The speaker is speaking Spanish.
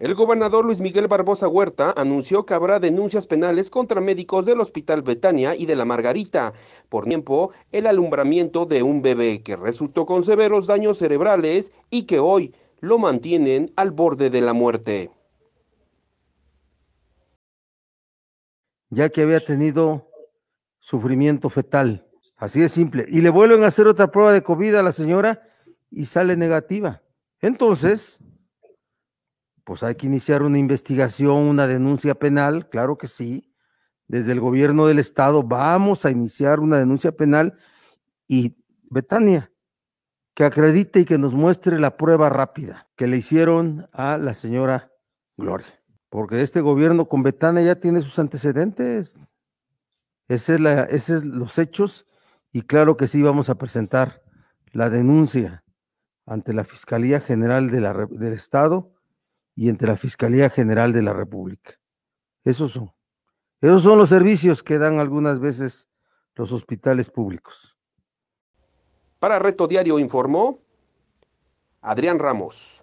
El gobernador Luis Miguel Barbosa Huerta anunció que habrá denuncias penales contra médicos del Hospital Betania y de la Margarita por tiempo el alumbramiento de un bebé que resultó con severos daños cerebrales y que hoy lo mantienen al borde de la muerte. Ya que había tenido sufrimiento fetal, así de simple. Y le vuelven a hacer otra prueba de COVID a la señora y sale negativa. Entonces, pues hay que iniciar una investigación, una denuncia penal, claro que sí. Desde el gobierno del estado vamos a iniciar una denuncia penal y Betania, que acredite y que nos muestre la prueba rápida que le hicieron a la señora Gloria. Porque este gobierno con Betania ya tiene sus antecedentes. Ese es, la, los hechos y claro que sí vamos a presentar la denuncia ante la Fiscalía General del Estado y entre la Fiscalía General de la República. Esos son. Esos son los servicios que dan algunas veces los hospitales públicos. Para Reto Diario informó Adrián Ramos.